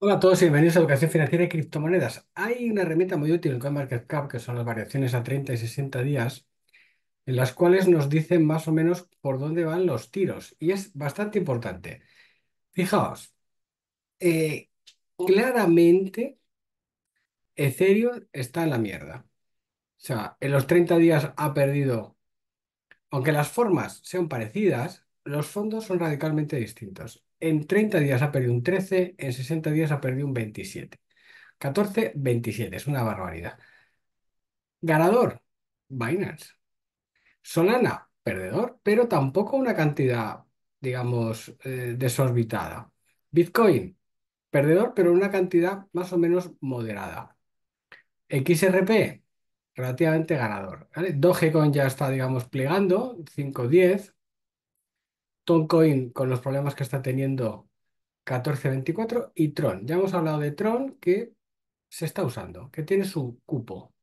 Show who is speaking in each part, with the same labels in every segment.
Speaker 1: Hola a todos y bienvenidos a Educación Financiera y Criptomonedas. Hay una herramienta muy útil en CoinMarketCap que son las variaciones a 30 y 60 días, en las cuales nos dicen más o menos por dónde van los tiros y es bastante importante. Fijaos, eh, claramente Ethereum está en la mierda. O sea, en los 30 días ha perdido, aunque las formas sean parecidas, los fondos son radicalmente distintos en 30 días ha perdido un 13, en 60 días ha perdido un 27. 14, 27, es una barbaridad. Ganador, Binance. Solana, perdedor, pero tampoco una cantidad, digamos, eh, desorbitada. Bitcoin, perdedor, pero una cantidad más o menos moderada. XRP, relativamente ganador. ¿vale? Dogecoin ya está, digamos, plegando, 5, 10. Toncoin con los problemas que está teniendo 1424 y Tron. Ya hemos hablado de Tron que se está usando, que tiene su cupo.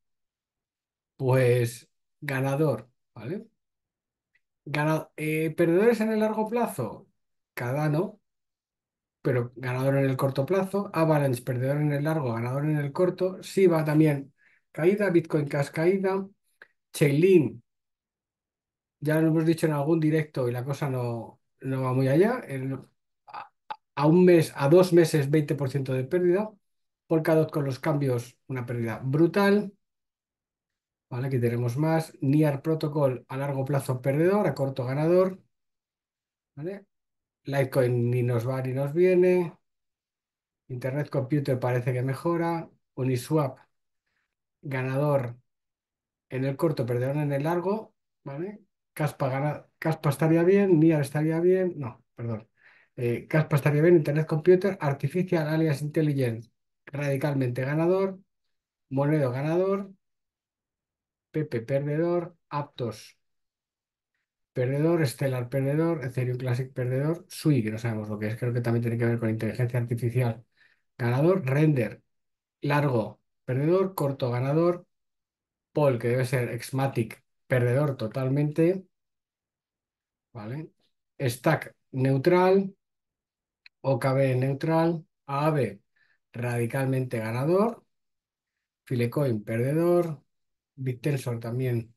Speaker 1: Pues ganador, ¿vale? Eh, perdedores en el largo plazo, no, pero ganador en el corto plazo, Avalanche, perdedor en el largo, ganador en el corto, Siva también caída, Bitcoin Cash caída, Chainlink ya lo hemos dicho en algún directo y la cosa no, no va muy allá. a, un mes, a dos meses, 20% de pérdida. Polkadot con los cambios, una pérdida brutal. Vale, aquí tenemos más. NIAR Protocol a largo plazo perdedor, a corto ganador. ¿Vale? Litecoin ni nos va ni nos viene. Internet Computer parece que mejora. Uniswap ganador en el corto, perdedor en el largo. ¿Vale? Caspa, estaría bien, MIA estaría bien, no, perdón. Eh, Caspa estaría bien, Internet Computer, Artificial Alias Intelligence, radicalmente ganador, Monedo ganador, Pepe perdedor, Aptos perdedor, Stellar perdedor, Ethereum Classic perdedor, Sui, que no sabemos lo que es, creo que también tiene que ver con inteligencia artificial, ganador, Render, largo, perdedor, corto, ganador, Paul, que debe ser Exmatic, perdedor totalmente, ¿vale? Stack neutral, OKB neutral, AAB radicalmente ganador, Filecoin perdedor, BitTensor también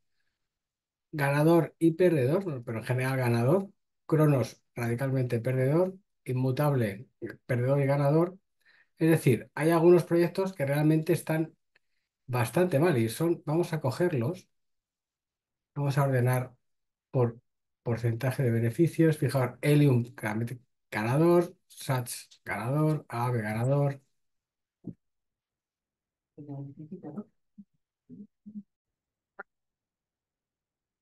Speaker 1: ganador y perdedor, pero en general ganador, Cronos radicalmente perdedor, Inmutable perdedor y ganador. Es decir, hay algunos proyectos que realmente están bastante mal y son, vamos a cogerlos, vamos a ordenar por porcentaje de beneficios. Fijaos, Helium ganador, Sats ganador, AVE ganador.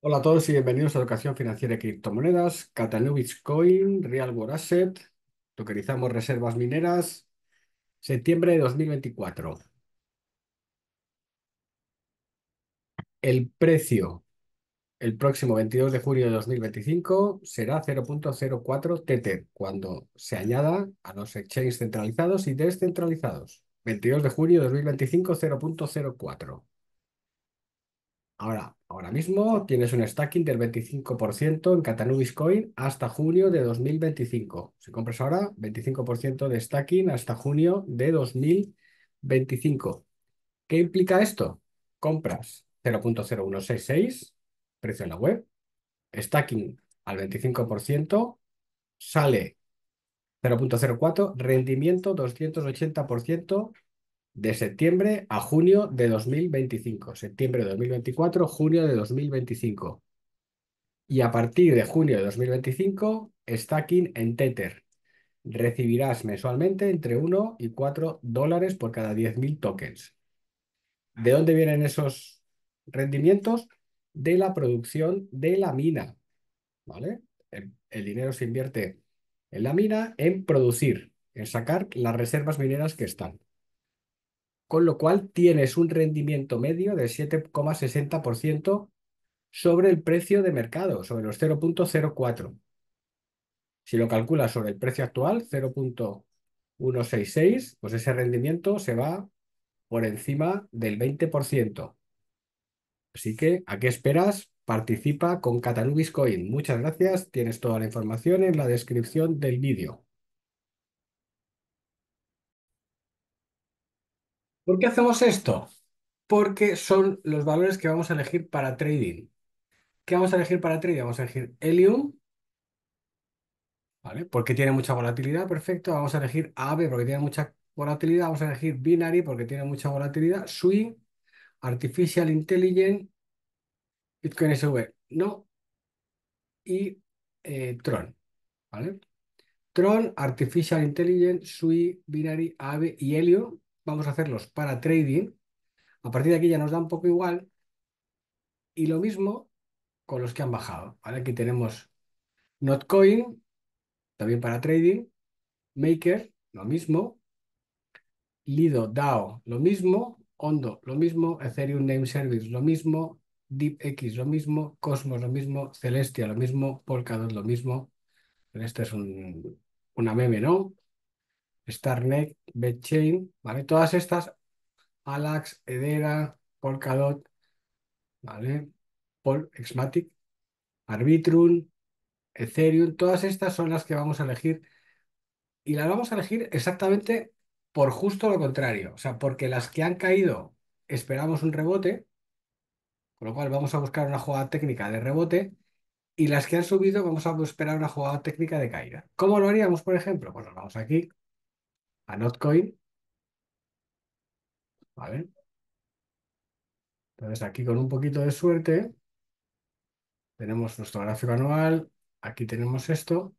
Speaker 1: Hola a todos y bienvenidos a Educación Financiera de Criptomonedas, Catalubic Coin, Real World Asset, tokenizamos reservas mineras, septiembre de 2024. El precio el próximo 22 de junio de 2025 será 0.04 TT cuando se añada a los exchanges centralizados y descentralizados. 22 de junio de 2025 0.04. Ahora, ahora mismo tienes un stacking del 25% en Catanubis Coin hasta junio de 2025. Si compras ahora, 25% de stacking hasta junio de 2025. ¿Qué implica esto? Compras 0.0166 precio en la web, stacking al 25%, sale 0.04, rendimiento 280% de septiembre a junio de 2025, septiembre de 2024, junio de 2025. Y a partir de junio de 2025, stacking en Tether. Recibirás mensualmente entre 1 y 4 dólares por cada 10.000 tokens. ¿De dónde vienen esos rendimientos? de la producción de la mina. ¿Vale? El, dinero se invierte en la mina en producir, en sacar las reservas mineras que están. Con lo cual tienes un rendimiento medio del 7,60% sobre el precio de mercado, sobre los 0.04. Si lo calculas sobre el precio actual, 0.166, pues ese rendimiento se va por encima del 20%. Así que, ¿a qué esperas? Participa con Catalubis Coin. Muchas gracias. Tienes toda la información en la descripción del vídeo. ¿Por qué hacemos esto? Porque son los valores que vamos a elegir para trading. ¿Qué vamos a elegir para trading? Vamos a elegir Helium, ¿vale? Porque tiene mucha volatilidad, perfecto. Vamos a elegir AB porque tiene mucha volatilidad. Vamos a elegir Binary porque tiene mucha volatilidad. Sui. Artificial Intelligence, Bitcoin SV, no, y eh, Tron, ¿vale? Tron, Artificial Intelligence, Sui, Binary, ave y Helio, vamos a hacerlos para trading. A partir de aquí ya nos da un poco igual. Y lo mismo con los que han bajado, Aquí tenemos Notcoin, también para trading, Maker, lo mismo, Lido, DAO, lo mismo, Hondo, lo mismo, Ethereum Name Service, lo mismo, DeepX, lo mismo, Cosmos, lo mismo, Celestia, lo mismo, Polkadot, lo mismo. Este es una meme, ¿no? Starnet, BedChain, ¿vale? Todas estas, Alax, Edera, Polkadot, ¿vale? Pol, Exmatic, Arbitrum, Ethereum, todas estas son las que vamos a elegir y las vamos a elegir exactamente por justo lo contrario, o sea, porque las que han caído esperamos un rebote, con lo cual vamos a buscar una jugada técnica de rebote, y las que han subido vamos a esperar una jugada técnica de caída. ¿Cómo lo haríamos, por ejemplo? Pues nos vamos aquí a Notcoin, ¿vale? Entonces aquí con un poquito de suerte tenemos nuestro gráfico anual, aquí tenemos esto,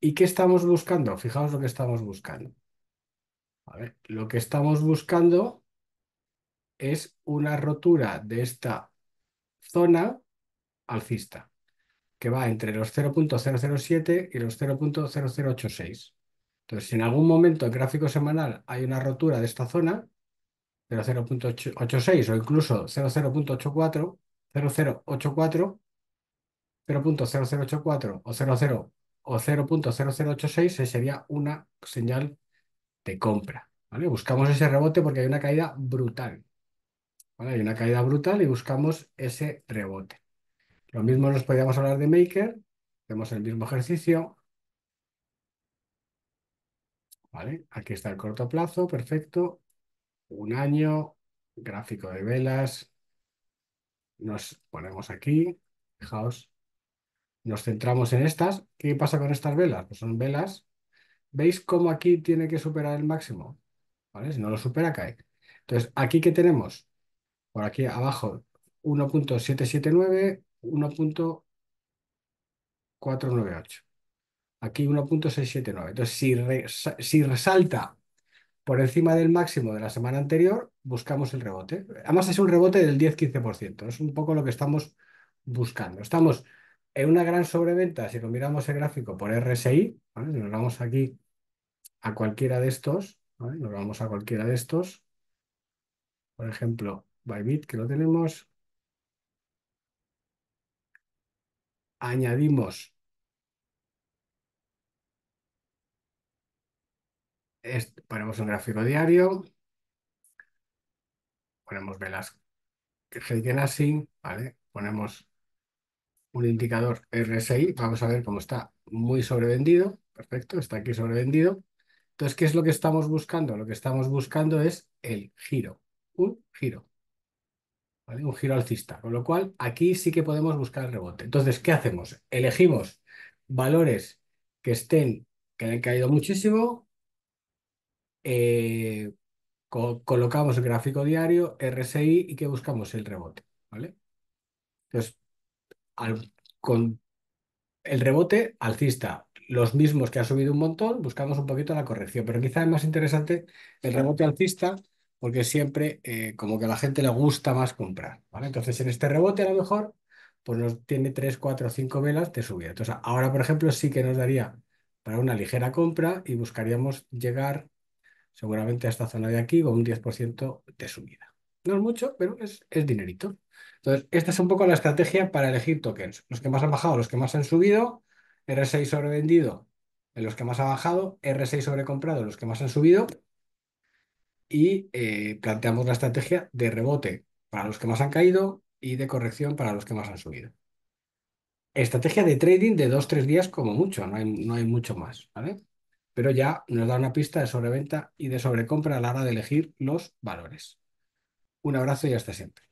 Speaker 1: ¿y qué estamos buscando? Fijaos lo que estamos buscando lo que estamos buscando es una rotura de esta zona alcista, que va entre los 0.007 y los 0.0086. Entonces, si en algún momento en gráfico semanal hay una rotura de esta zona, 0.0086 o incluso 0.084, 0084, 0.0084 o 00 o 0.0086 sería una señal te compra. ¿vale? Buscamos ese rebote porque hay una caída brutal. ¿vale? Hay una caída brutal y buscamos ese rebote. Lo mismo nos podríamos hablar de Maker. Hacemos el mismo ejercicio. ¿Vale? Aquí está el corto plazo, perfecto. Un año, gráfico de velas. Nos ponemos aquí, fijaos. Nos centramos en estas. ¿Qué pasa con estas velas? Pues son velas ¿Veis cómo aquí tiene que superar el máximo? ¿Vale? Si no lo supera, cae. Entonces, aquí que tenemos, por aquí abajo, 1.779, 1.498. Aquí 1.679. Entonces, si, si resalta por encima del máximo de la semana anterior, buscamos el rebote. Además, es un rebote del 10-15%. Es un poco lo que estamos buscando. Estamos en una gran sobreventa, si lo miramos el gráfico por RSI, ¿vale? si nos vamos aquí a cualquiera de estos, nos vamos a cualquiera de estos, por ejemplo, Bybit, que lo tenemos, añadimos ponemos un gráfico diario, ponemos velas Heiken así, ¿vale? ponemos un indicador RSI, vamos a ver cómo está muy sobrevendido, perfecto, está aquí sobrevendido, entonces, ¿qué es lo que estamos buscando? Lo que estamos buscando es el giro, un giro, ¿vale? un giro alcista. Con lo cual, aquí sí que podemos buscar el rebote. Entonces, ¿qué hacemos? Elegimos valores que estén, que han caído muchísimo, eh, colocamos el gráfico diario, RSI, y que buscamos el rebote, ¿vale? Entonces, con el rebote alcista, los mismos que han subido un montón, buscamos un poquito la corrección. Pero quizá es más interesante el rebote alcista, porque siempre eh, como que a la gente le gusta más comprar. ¿vale? Entonces, en este rebote a lo mejor pues nos tiene 3, 4, 5 velas de subida. Entonces, ahora, por ejemplo, sí que nos daría para una ligera compra y buscaríamos llegar seguramente a esta zona de aquí con un 10% de subida. No es mucho, pero es, es dinerito. Entonces, esta es un poco la estrategia para elegir tokens. Los que más han bajado, los que más han subido, R6 sobrevendido en los que más ha bajado, R6 sobrecomprado en los que más han subido y eh, planteamos la estrategia de rebote para los que más han caído y de corrección para los que más han subido. Estrategia de trading de 2 tres días como mucho, no hay, no hay mucho más, ¿vale? Pero ya nos da una pista de sobreventa y de sobrecompra a la hora de elegir los valores. Un abrazo y hasta siempre.